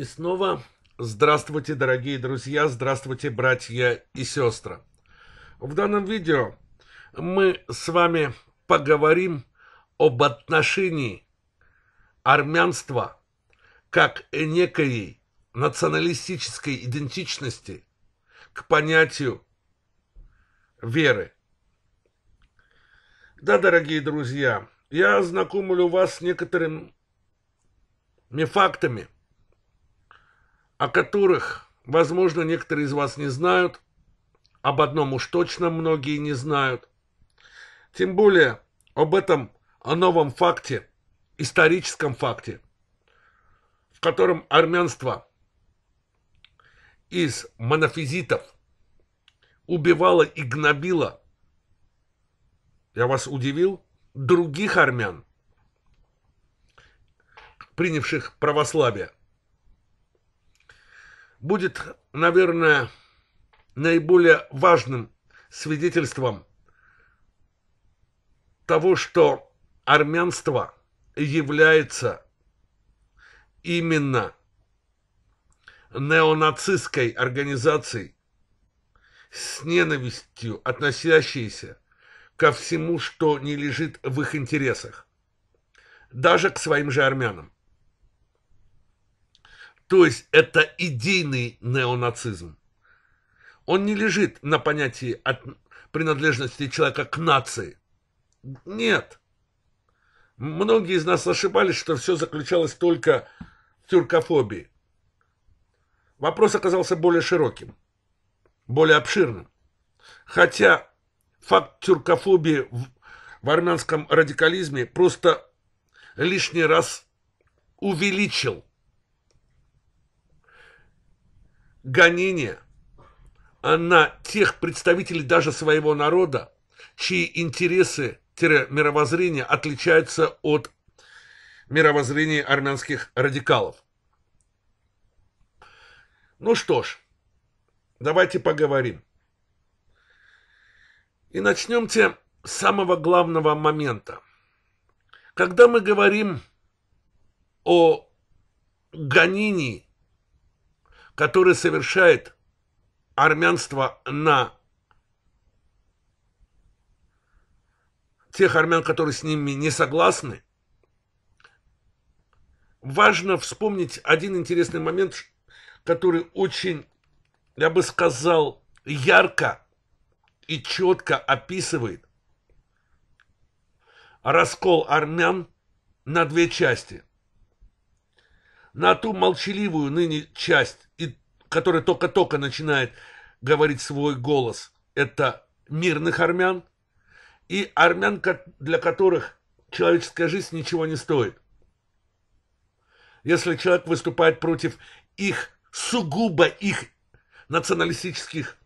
И снова здравствуйте, дорогие друзья, здравствуйте, братья и сестры. В данном видео мы с вами поговорим об отношении армянства как некой националистической идентичности к понятию веры. Да, дорогие друзья, я знакомлю вас с некоторыми фактами – о которых, возможно, некоторые из вас не знают, об одном уж точно многие не знают. Тем более об этом о новом факте, историческом факте, в котором армянство из монофизитов убивало и гнобило, я вас удивил, других армян, принявших православие будет, наверное, наиболее важным свидетельством того, что армянство является именно неонацистской организацией с ненавистью, относящейся ко всему, что не лежит в их интересах, даже к своим же армянам. То есть это идейный неонацизм. Он не лежит на понятии от принадлежности человека к нации. Нет. Многие из нас ошибались, что все заключалось только в тюркофобии. Вопрос оказался более широким, более обширным. Хотя факт тюркофобии в, в армянском радикализме просто лишний раз увеличил гонение на тех представителей даже своего народа, чьи интересы-мировоззрения отличаются от мировоззрения армянских радикалов. Ну что ж, давайте поговорим. И начнемте с самого главного момента. Когда мы говорим о гонении который совершает армянство на тех армян, которые с ними не согласны, важно вспомнить один интересный момент, который очень, я бы сказал, ярко и четко описывает раскол армян на две части. На ту молчаливую ныне часть, который только-только начинает говорить свой голос, это мирных армян, и армян, для которых человеческая жизнь ничего не стоит. Если человек выступает против их, сугубо их националистических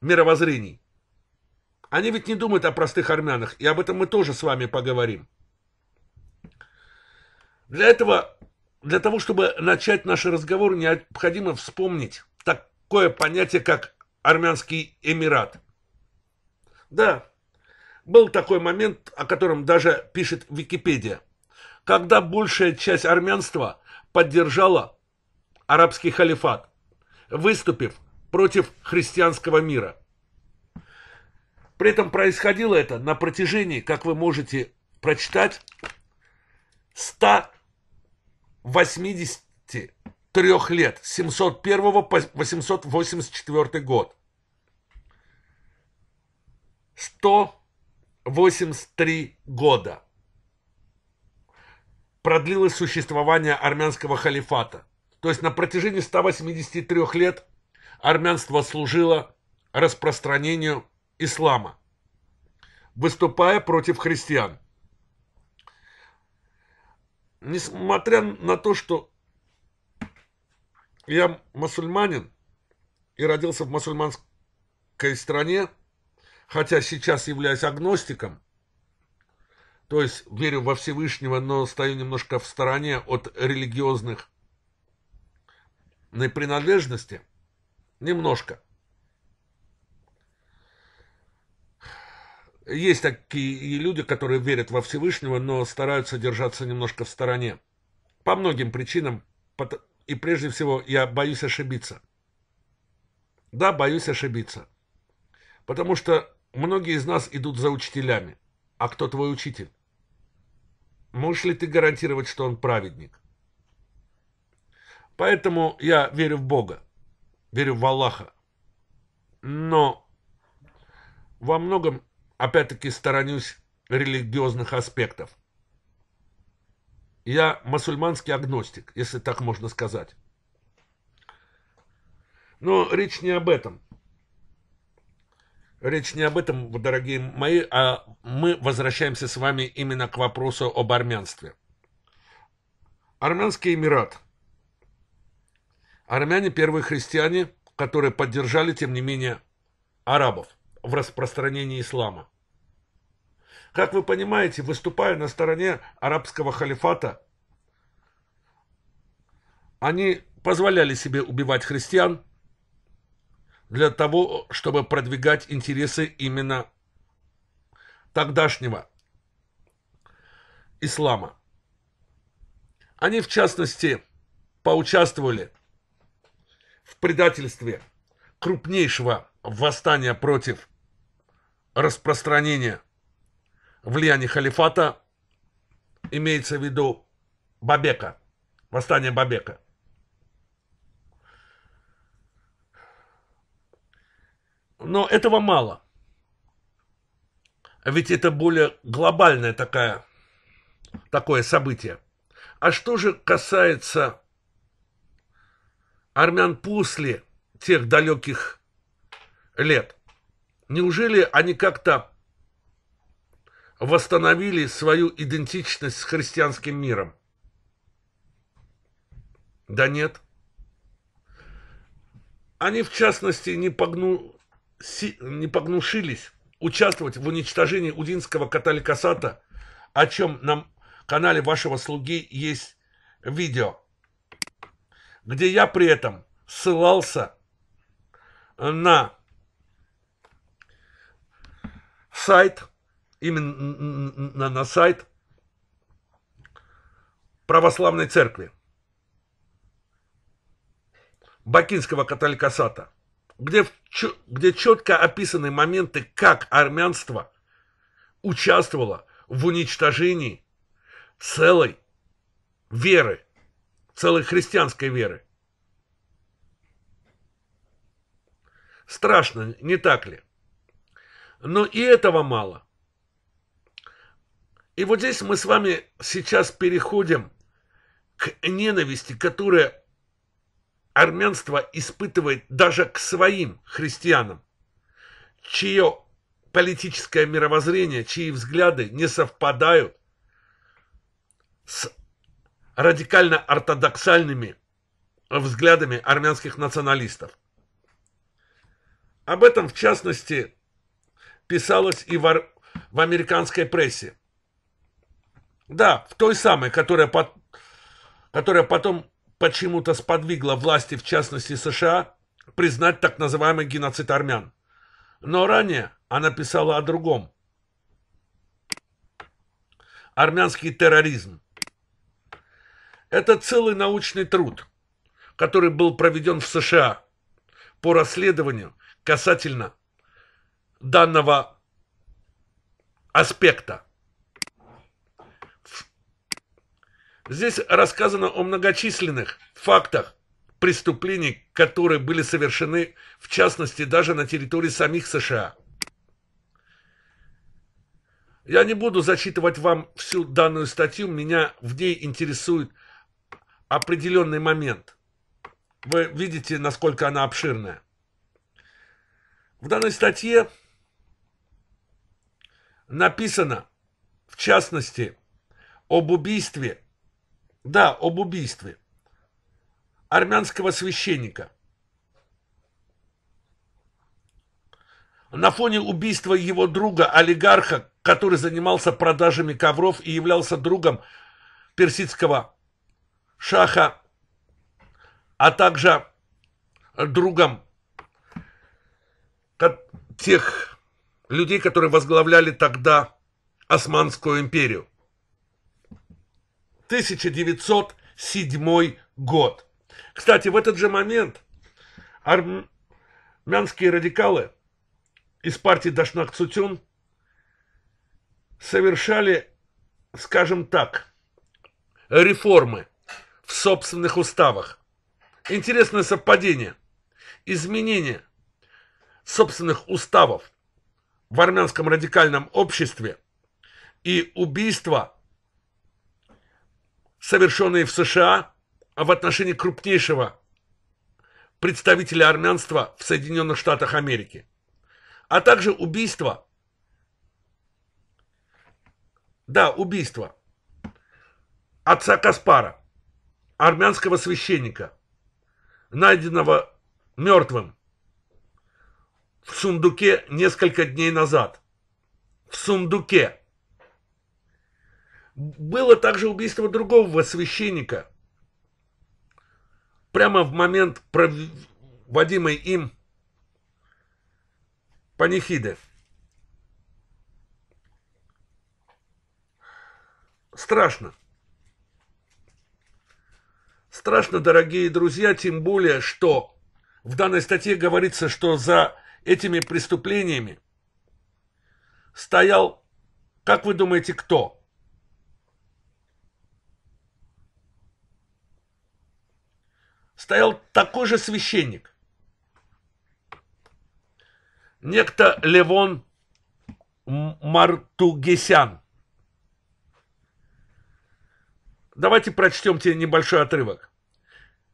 мировоззрений. Они ведь не думают о простых армянах, и об этом мы тоже с вами поговорим. Для этого для того, чтобы начать наши разговоры, необходимо вспомнить такое понятие, как Армянский Эмират. Да, был такой момент, о котором даже пишет Википедия, когда большая часть армянства поддержала арабский халифат, выступив против христианского мира. При этом происходило это на протяжении, как вы можете прочитать, 100 83 лет, с 701 по 884 год. 183 года продлилось существование армянского халифата. То есть на протяжении 183 лет армянство служило распространению ислама, выступая против христиан несмотря на то, что я мусульманин и родился в мусульманской стране, хотя сейчас являюсь агностиком, то есть верю во Всевышнего, но стою немножко в стороне от религиозных принадлежности, немножко – Есть такие люди, которые верят во Всевышнего, но стараются держаться немножко в стороне. По многим причинам. И прежде всего, я боюсь ошибиться. Да, боюсь ошибиться. Потому что многие из нас идут за учителями. А кто твой учитель? Можешь ли ты гарантировать, что он праведник? Поэтому я верю в Бога, верю в Аллаха. Но во многом опять-таки сторонюсь религиозных аспектов. Я мусульманский агностик, если так можно сказать. Но речь не об этом. Речь не об этом, дорогие мои, а мы возвращаемся с вами именно к вопросу об армянстве. Армянский Эмират. Армяне – первые христиане, которые поддержали, тем не менее, арабов в распространении ислама. Как вы понимаете, выступая на стороне арабского халифата, они позволяли себе убивать христиан для того, чтобы продвигать интересы именно тогдашнего ислама. Они, в частности, поучаствовали в предательстве крупнейшего восстания против распространения влияние халифата, имеется в виду Бабека, восстание Бабека. Но этого мало. Ведь это более глобальное такое такое событие. А что же касается армян после тех далеких лет? Неужели они как-то восстановили свою идентичность с христианским миром? Да нет. Они, в частности, не, погну... Си... не погнушились участвовать в уничтожении удинского католикосата, о чем на канале вашего слуги есть видео, где я при этом ссылался на сайт именно на сайт православной церкви бакинского католикосата, где, где четко описаны моменты, как армянство участвовало в уничтожении целой веры, целой христианской веры. Страшно, не так ли? Но и этого мало. И вот здесь мы с вами сейчас переходим к ненависти, которую армянство испытывает даже к своим христианам, чье политическое мировоззрение, чьи взгляды не совпадают с радикально ортодоксальными взглядами армянских националистов. Об этом, в частности, писалось и в, ар... в американской прессе. Да, в той самой, которая, по... которая потом почему-то сподвигла власти, в частности США, признать так называемый геноцид армян. Но ранее она писала о другом. Армянский терроризм. Это целый научный труд, который был проведен в США по расследованию касательно данного аспекта. Здесь рассказано о многочисленных фактах преступлений, которые были совершены, в частности, даже на территории самих США. Я не буду зачитывать вам всю данную статью, меня в ней интересует определенный момент. Вы видите, насколько она обширная. В данной статье написано, в частности, об убийстве да, об убийстве. Армянского священника. На фоне убийства его друга, олигарха, который занимался продажами ковров и являлся другом персидского шаха, а также другом тех людей, которые возглавляли тогда Османскую империю. 1907 год. Кстати, в этот же момент армянские радикалы из партии Дашнак Цутюн совершали, скажем так, реформы в собственных уставах. Интересное совпадение. Изменение собственных уставов в армянском радикальном обществе и убийство совершенные в США, а в отношении крупнейшего представителя армянства в Соединенных Штатах Америки, а также убийство, да, убийство отца Каспара, армянского священника, найденного мертвым в сундуке несколько дней назад. В сундуке. Было также убийство другого священника. Прямо в момент проводимой им панихиды. Страшно. Страшно, дорогие друзья, тем более, что в данной статье говорится, что за этими преступлениями стоял, как вы думаете, кто? стоял такой же священник. Некто Левон Мартугесян. Давайте прочтем тебе небольшой отрывок.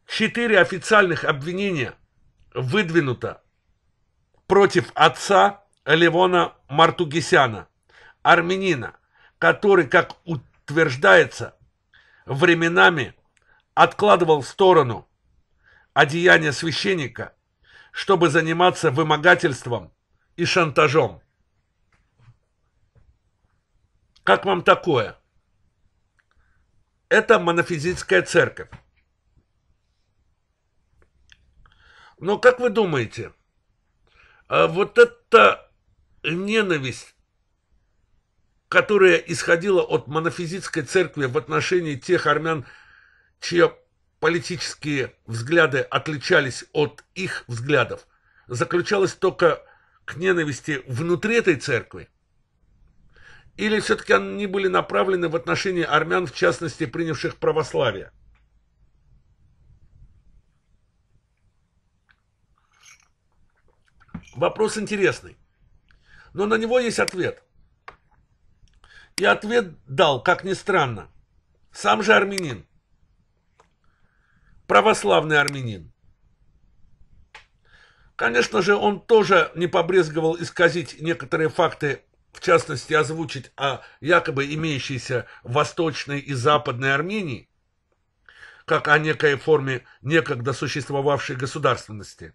Четыре официальных обвинения выдвинуто против отца Левона Мартугесяна, армянина, который, как утверждается, временами откладывал в сторону одеяния священника, чтобы заниматься вымогательством и шантажом. Как вам такое? Это монофизитская церковь. Но как вы думаете, а вот эта ненависть, которая исходила от монофизитской церкви в отношении тех армян, чье политические взгляды отличались от их взглядов, заключалась только к ненависти внутри этой церкви? Или все-таки они были направлены в отношении армян, в частности, принявших православие? Вопрос интересный, но на него есть ответ. И ответ дал, как ни странно, сам же армянин православный армянин. Конечно же, он тоже не побрезговал исказить некоторые факты, в частности, озвучить о якобы имеющейся восточной и западной Армении, как о некой форме некогда существовавшей государственности.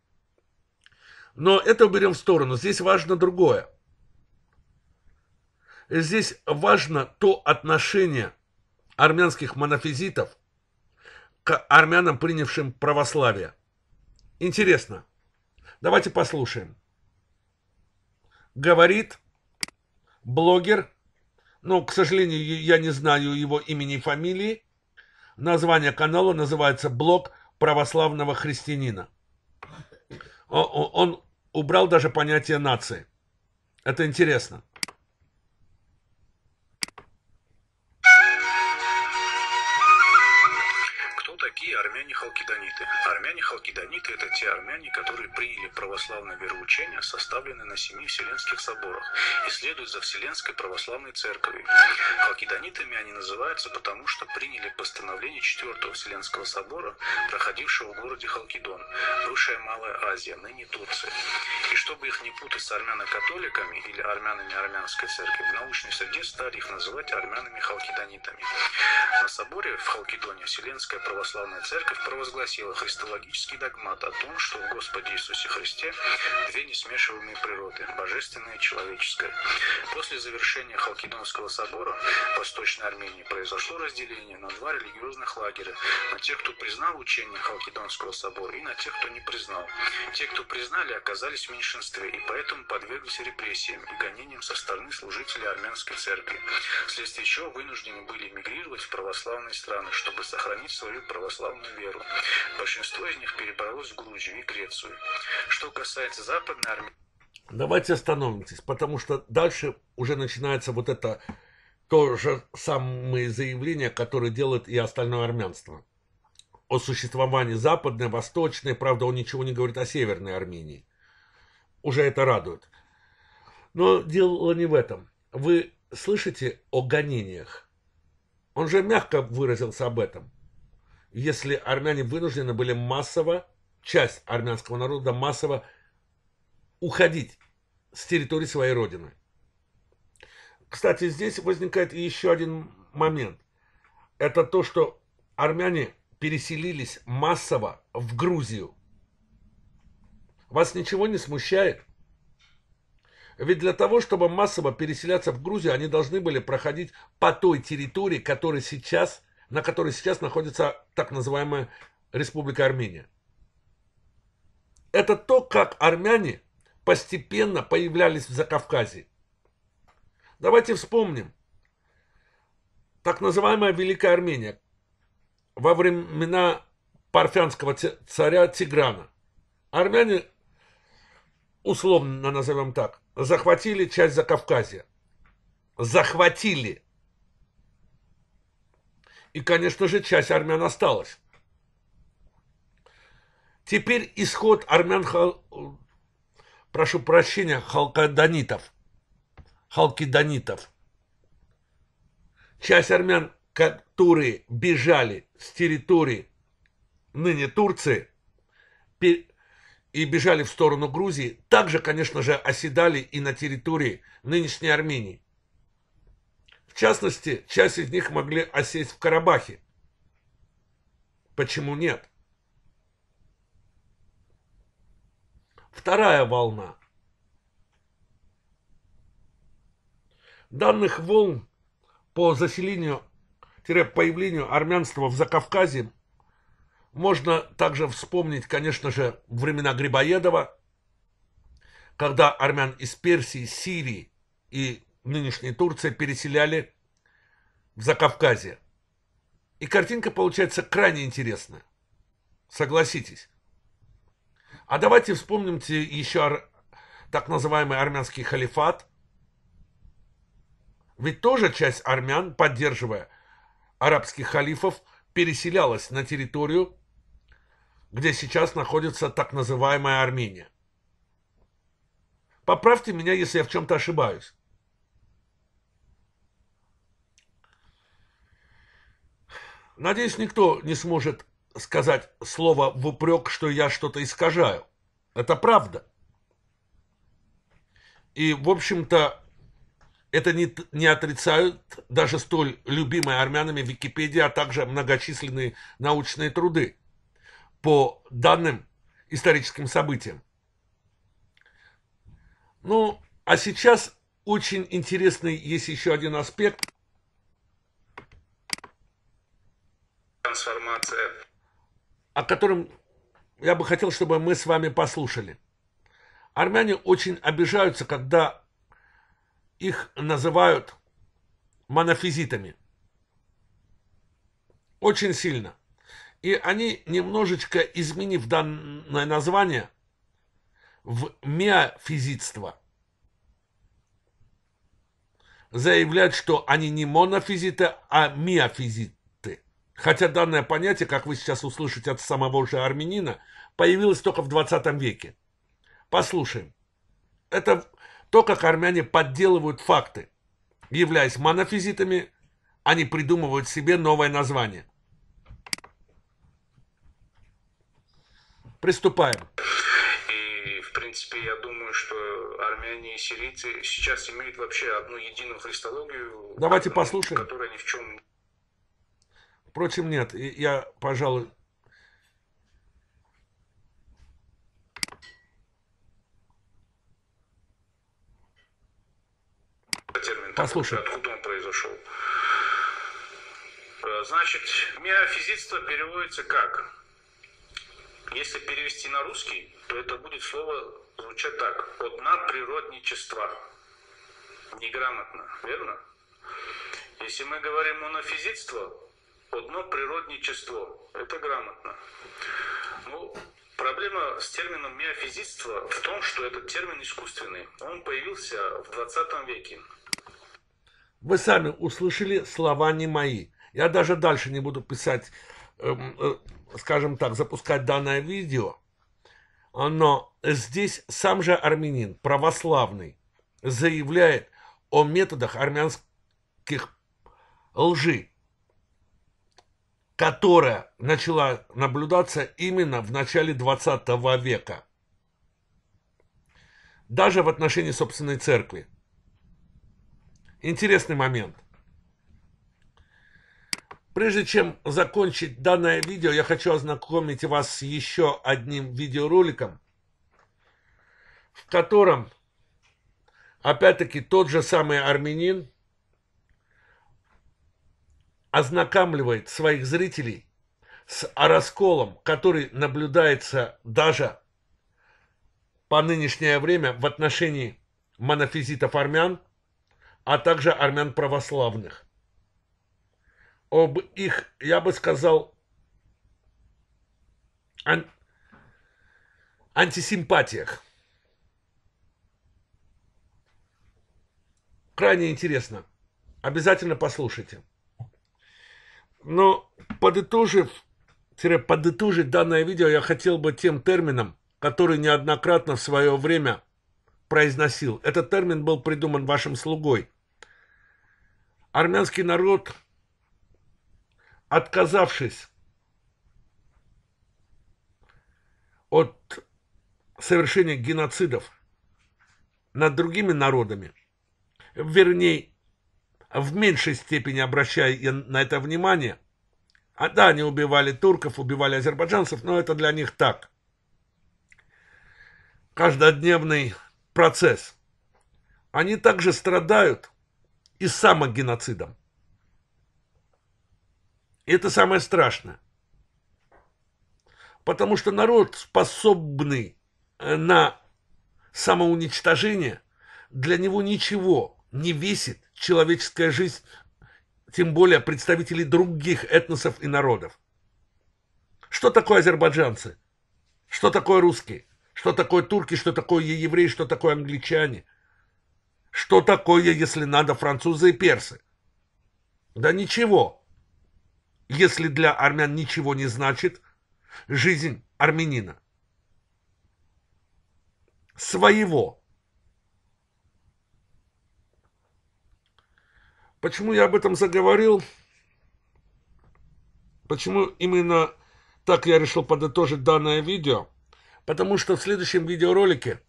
Но это уберем в сторону, здесь важно другое. Здесь важно то отношение армянских монофизитов к армянам, принявшим православие. Интересно. Давайте послушаем. Говорит блогер, но к сожалению, я не знаю его имени и фамилии. Название канала называется «Блог православного христианина». Он убрал даже понятие нации. Это интересно. Хидониты – это те армяне, которые приняли православное вероучение, составленное на семи вселенских соборах, и следуют за Вселенской православной церковью. Халкидонитами они называются потому, что приняли постановление Четвертого Вселенского собора, проходившего в городе Халкидон, бывшая Малая Азия, ныне Турция. И чтобы их не путать с армяно-католиками или армянами армянской церкви, в научной среде стали их называть армянами-халкидонитами. На соборе в Халкидоне Вселенская православная церковь провозгласила христологический догмат о том, что в Господе Иисусе Христе две несмешиваемые природы – божественная и человеческая. После завершения Халкидонского собора в Восточной Армении произошло разделение на два религиозных лагеря – на тех, кто признал учение Халкидонского собора, и на тех, кто не признал. Те, кто признали, оказались в меньшинстве и поэтому подверглись репрессиям и гонениям со стороны служителей армянской церкви, вследствие чего вынуждены были мигрировать в православные страны, чтобы сохранить свою православную веру. Большинство из них перевели перебралось в Грузию и Грецию. Что касается Западной Армении... Давайте остановимся, потому что дальше уже начинается вот это то же самое заявление, которое делает и остальное армянство. О существовании Западной, Восточной, правда, он ничего не говорит о Северной Армении. Уже это радует. Но дело не в этом. Вы слышите о гонениях? Он же мягко выразился об этом если армяне вынуждены были массово, часть армянского народа массово уходить с территории своей родины. Кстати, здесь возникает еще один момент. Это то, что армяне переселились массово в Грузию. Вас ничего не смущает? Ведь для того, чтобы массово переселяться в Грузию, они должны были проходить по той территории, которая сейчас – на которой сейчас находится так называемая Республика Армения. Это то, как армяне постепенно появлялись в Закавказье. Давайте вспомним. Так называемая Великая Армения во времена парфянского царя Тиграна. Армяне, условно назовем так, захватили часть Закавказья. Захватили. И, конечно же, часть армян осталась. Теперь исход армян, прошу прощения, халкаданитов. Халкиданитов. Часть армян, которые бежали с территории ныне Турции и бежали в сторону Грузии, также, конечно же, оседали и на территории нынешней Армении. В частности, часть из них могли осесть в Карабахе. Почему нет? Вторая волна. Данных волн по заселению-появлению армянства в Закавказье можно также вспомнить, конечно же, времена Грибоедова, когда армян из Персии, Сирии и нынешней Турции переселяли в Закавказье. И картинка получается крайне интересная. Согласитесь. А давайте вспомним еще так называемый армянский халифат. Ведь тоже часть армян, поддерживая арабских халифов, переселялась на территорию, где сейчас находится так называемая Армения. Поправьте меня, если я в чем-то ошибаюсь. Надеюсь, никто не сможет сказать слово в упрек, что я что-то искажаю. Это правда. И, в общем-то, это не, не отрицают даже столь любимые армянами Википедия, а также многочисленные научные труды по данным историческим событиям. Ну, а сейчас очень интересный есть еще один аспект, трансформация. О котором я бы хотел, чтобы мы с вами послушали. Армяне очень обижаются, когда их называют монофизитами. Очень сильно. И они, немножечко изменив данное название, в миофизитство, заявляют, что они не монофизиты, а миофизиты. Хотя данное понятие, как вы сейчас услышите от самого же армянина, появилось только в 20 веке. Послушаем. Это то, как армяне подделывают факты. Являясь монофизитами, они придумывают себе новое название. Приступаем. И, в принципе, я думаю, что армяне и сирийцы сейчас имеют вообще одну единую христологию, Давайте одну, послушаем. которая ни в чем Впрочем, нет, я, пожалуй... Послушай. Откуда он произошел? Э, значит, миофизитство переводится как? Если перевести на русский, то это будет слово звучать так. от надприродничества. Неграмотно, верно? Если мы говорим монофизитство, одно природничество – Это грамотно. Ну, проблема с термином миофизитство в том, что этот термин искусственный. Он появился в 20 веке. Вы сами услышали слова не мои. Я даже дальше не буду писать, э, э, скажем так, запускать данное видео. Но здесь сам же армянин, православный, заявляет о методах армянских лжи, которая начала наблюдаться именно в начале 20 века. Даже в отношении собственной церкви. Интересный момент. Прежде чем закончить данное видео, я хочу ознакомить вас с еще одним видеороликом, в котором, опять-таки, тот же самый армянин ознакомливает своих зрителей с расколом, который наблюдается даже по нынешнее время в отношении монофизитов армян, а также армян православных. Об их, я бы сказал, ан антисимпатиях. Крайне интересно. Обязательно послушайте. Но подытожив, подытожить данное видео я хотел бы тем термином, который неоднократно в свое время произносил. Этот термин был придуман вашим слугой. Армянский народ, отказавшись от совершения геноцидов над другими народами, вернее, в меньшей степени обращая на это внимание. А да, они убивали турков, убивали азербайджанцев, но это для них так. Каждодневный процесс. Они также страдают и самогеноцидом. И это самое страшное. Потому что народ, способный э, на самоуничтожение, для него ничего не весит человеческая жизнь, тем более представителей других этносов и народов. Что такое азербайджанцы? Что такое русские? Что такое турки? Что такое евреи? Что такое англичане? Что такое, если надо, французы и персы? Да ничего. Если для армян ничего не значит жизнь армянина. Своего Почему я об этом заговорил? Почему именно так я решил подытожить данное видео? Потому что в следующем видеоролике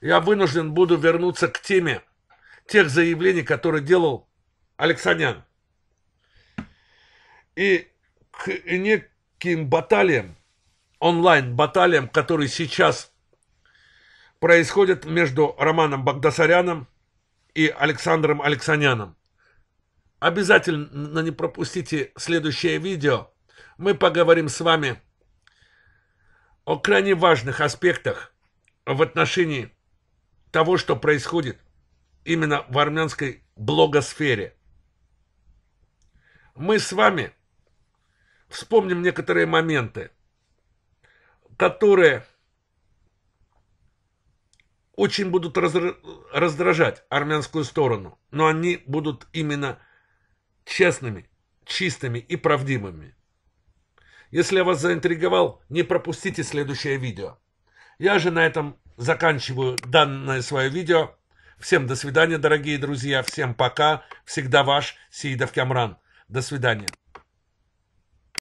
я вынужден буду вернуться к теме тех заявлений, которые делал Алексанян. И к неким баталиям, онлайн-баталиям, которые сейчас происходят между Романом Багдасаряном и Александром Алексаняном. Обязательно не пропустите следующее видео. Мы поговорим с вами о крайне важных аспектах в отношении того, что происходит именно в армянской блогосфере. Мы с вами вспомним некоторые моменты, которые очень будут раздражать армянскую сторону, но они будут именно честными, чистыми и правдивыми. Если я вас заинтриговал, не пропустите следующее видео. Я же на этом заканчиваю данное свое видео. Всем до свидания, дорогие друзья. Всем пока. Всегда ваш Сиидов Кямран. До свидания.